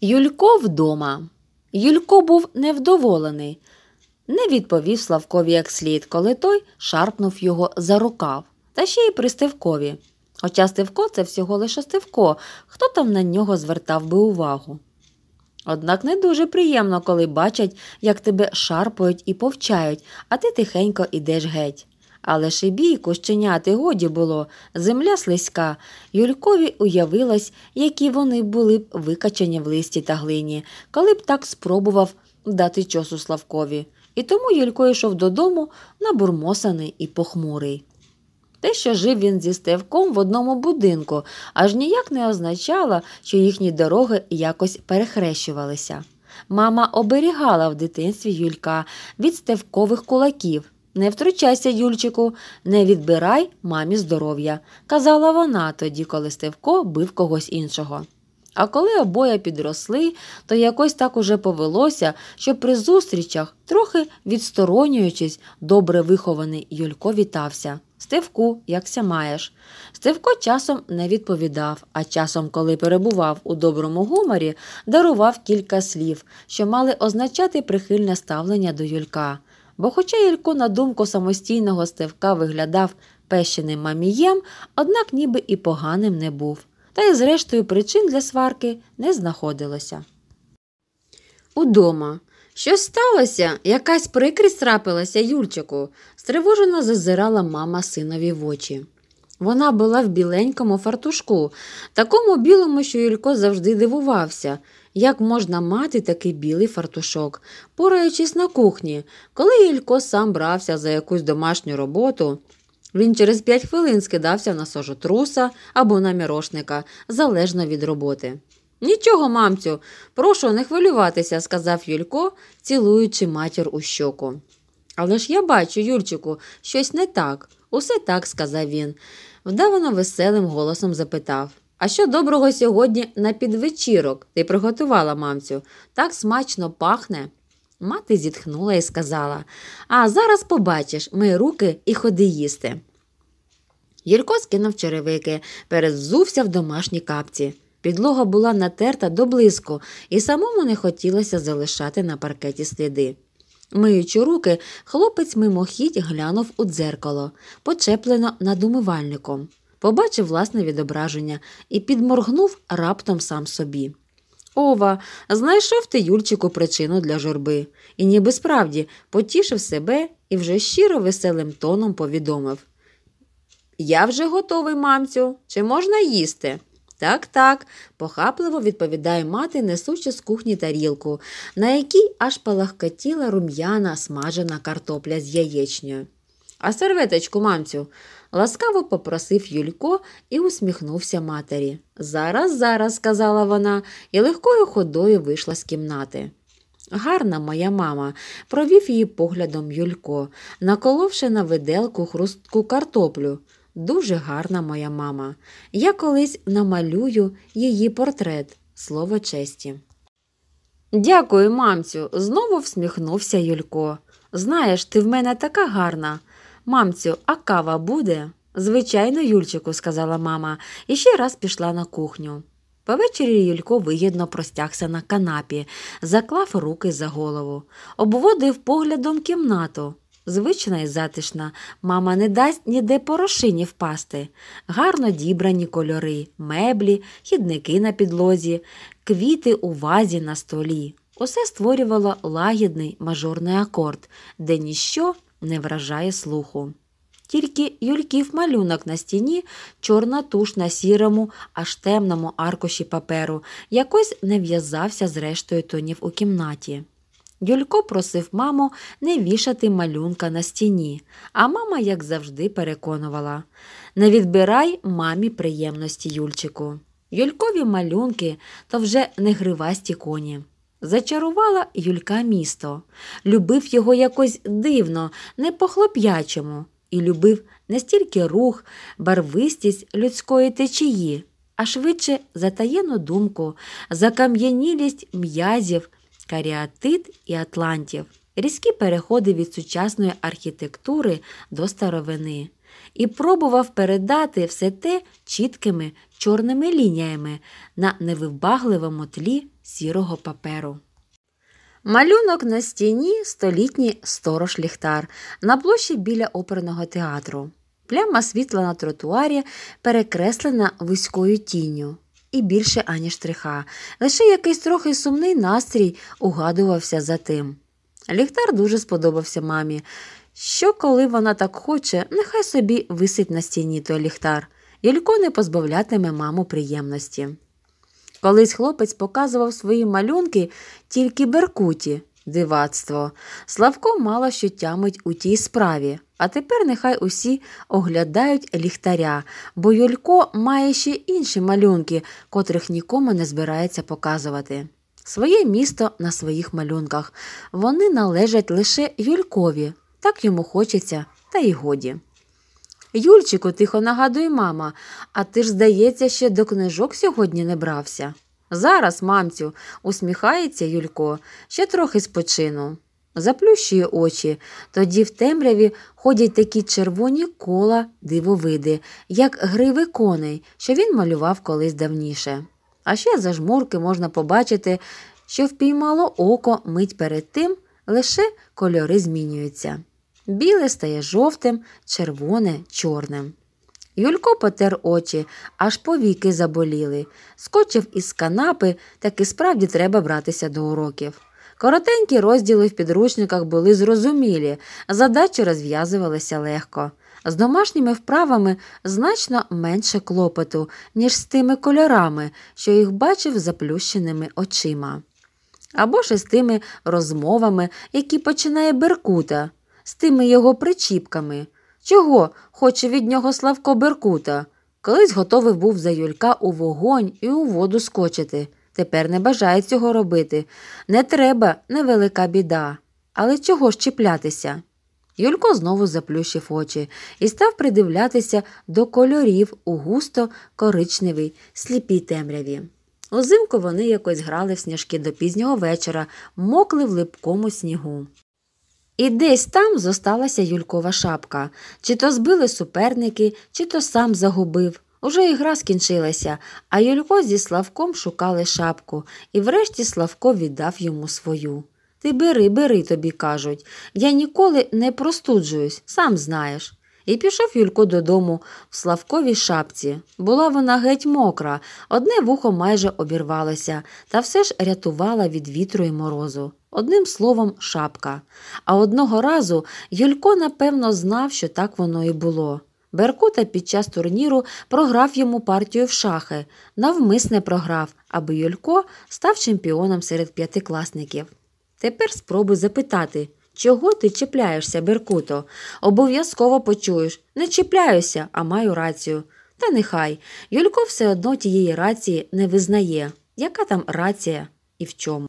Юлько вдома. Юлько був невдоволений, не відповів Славкові як слід, коли той шарпнув його за рукав, та ще й при Стевкові. Хоча Стевко це всього лише Стевко, хто там на нього звертав би увагу. Однак не дуже приємно, коли бачать, як тебе шарпають і повчають, а ти тихенько йдеш геть. Але ж і щеняти годі було, земля слизька. Юлькові уявилось, які вони були б викачені в листі та глині, коли б так спробував дати чосу Славкові. І тому Юлько йшов додому набурмосаний і похмурий. Те, що жив він зі стевком в одному будинку, аж ніяк не означало, що їхні дороги якось перехрещувалися. Мама оберігала в дитинстві Юлька від стевкових кулаків. Не втручайся, Юльчику, не відбирай мамі здоров'я, казала вона тоді, коли Стевко бив когось іншого. А коли обоє підросли, то якось так уже повелося, що при зустрічах, трохи відсторонюючись, добре вихований Юлько вітався. Стевку, якся маєш. Стевко часом не відповідав, а часом, коли перебував у доброму гуморі, дарував кілька слів, що мали означати прихильне ставлення до Юлька. Бо, хоча Ілько, на думку самостійного стевка виглядав пещеним мамієм, однак ніби і поганим не був, та й зрештою причин для сварки не знаходилося. Удома. Що сталося? Якась прикрість трапилася, Юльчику, стривожено зазирала мама синові в очі. Вона була в біленькому фартушку, такому білому, що Юлько завжди дивувався, як можна мати такий білий фартушок, пораючись на кухні, коли Ілько сам брався за якусь домашню роботу. Він через п'ять хвилин скидався на сожотруса або на мірошника, залежно від роботи. Нічого, мамцю, прошу не хвилюватися, сказав Юлько, цілуючи матір у щоку. Але ж я бачу, Юльчику, щось не так, усе так, сказав він, вдавано веселим голосом запитав. А що доброго сьогодні на підвечірок ти приготувала мамцю? Так смачно пахне. Мати зітхнула і сказала А зараз побачиш, мий руки і ходи їсти. Юрко скинув черевики, перевзувся в домашній капці. Підлога була натерта до блиску, і самому не хотілося залишати на паркеті сліди. Миючи руки, хлопець мимохідь глянув у дзеркало, почеплено над умивальником побачив власне відображення і підморгнув раптом сам собі. Ова, знайшов ти, Юльчику, причину для журби, і ніби справді потішив себе і вже щиро веселим тоном повідомив Я вже готовий, мамцю, чи можна їсти? Так, так, похапливо відповідає мати, несучи з кухні тарілку, на якій аж палахкотіла рум'яна смажена картопля з яєчнею. А серветочку, мамцю, ласкаво попросив Юлько і усміхнувся матері. Зараз, зараз, сказала вона, і легкою ходою вийшла з кімнати. Гарна моя мама, провів її поглядом Юлько, наколовши на виделку хрустку картоплю. Дуже гарна моя мама. Я колись намалюю її портрет, слово честі. Дякую, мамцю, знову всміхнувся Юлько. Знаєш, ти в мене така гарна. Мамцю, а кава буде? Звичайно, Юльчику, сказала мама, і ще раз пішла на кухню. Повечері Юлько вигідно простягся на канапі, заклав руки за голову, обводив поглядом кімнату. Звична і затишна, мама не дасть ніде порошині впасти. Гарно дібрані кольори, меблі, хідники на підлозі, квіти у вазі на столі. Усе створювало лагідний мажорний акорд, де ніщо не вражає слуху. Тільки юльків малюнок на стіні, чорна туш на сірому, аж темному аркуші паперу, якось не в'язався з рештою тонів у кімнаті. Юлько просив маму не вішати малюнка на стіні, а мама, як завжди, переконувала не відбирай мамі приємності Юльчику. Юлькові малюнки то вже не гривасті коні. Зачарувала Юлька місто, любив його якось дивно, не по-хлоп'ячому, і любив не стільки рух, барвистість людської течії, а швидше затаєну думку, закам'янілість м'язів, каріатит і атлантів, різкі переходи від сучасної архітектури до старовини і пробував передати все те чіткими чорними лініями на невивбагливому тлі сірого паперу. Малюнок на стіні столітній сторож ліхтар на площі біля оперного театру. Пляма світла на тротуарі перекреслена вузькою тінню. І більше ані штриха. Лише якийсь трохи сумний настрій угадувався за тим. Ліхтар дуже сподобався мамі. Що, коли вона так хоче, нехай собі висить на стіні той ліхтар, Юлько не позбавлятиме маму приємності. Колись хлопець показував свої малюнки тільки Беркуті, дивацтво. Славко мало що тямить у тій справі, а тепер нехай усі оглядають ліхтаря, бо Юлько має ще інші малюнки, котрих нікому не збирається показувати. Своє місто на своїх малюнках. Вони належать лише Юлькові. Так йому хочеться, та й годі. Юльчику, тихо нагадує мама, а ти ж, здається, ще до книжок сьогодні не брався. Зараз, мамцю, усміхається Юлько, ще трохи спочину. Заплющує очі, тоді в темряві ходять такі червоні кола дивовиди, як гриви коней, що він малював колись давніше. А ще за жмурки можна побачити, що впіймало око мить перед тим, лише кольори змінюються біле стає жовтим, червоне чорним. Юлько потер очі, аж повіки заболіли, скочив із канапи, так і справді треба братися до уроків. Коротенькі розділи в підручниках були зрозумілі, задачі розв'язувалися легко. З домашніми вправами значно менше клопоту, ніж з тими кольорами, що їх бачив заплющеними очима. Або ж з тими розмовами, які починає Беркута з тими його причіпками. Чого хоче від нього Славко Беркута? Колись готовий був за Юлька у вогонь і у воду скочити. Тепер не бажає цього робити. Не треба, невелика біда. Але чого ж чіплятися? Юлько знову заплющив очі і став придивлятися до кольорів у густо коричневій, сліпій темряві. Озимку вони якось грали в сніжки до пізнього вечора, мокли в липкому снігу. І десь там зосталася Юлькова шапка. Чи то збили суперники, чи то сам загубив. Уже і гра скінчилася, а Юлько зі Славком шукали шапку, і врешті Славко віддав йому свою. Ти бери, бери, тобі кажуть. Я ніколи не простуджуюсь, сам знаєш. І пішов Юлько додому в Славковій шапці. Була вона геть мокра, одне вухо майже обірвалося, та все ж рятувала від вітру і морозу. Одним словом, шапка. А одного разу Юлько напевно знав, що так воно і було. Беркута під час турніру програв йому партію в шахи, навмисне програв, аби Юлько став чемпіоном серед п'ятикласників. Тепер спробуй запитати, Чого ти чіпляєшся, Беркуто? Обов'язково почуєш. Не чіпляюся, а маю рацію. Та нехай. Юлько все одно тієї рації не визнає. Яка там рація і в чому?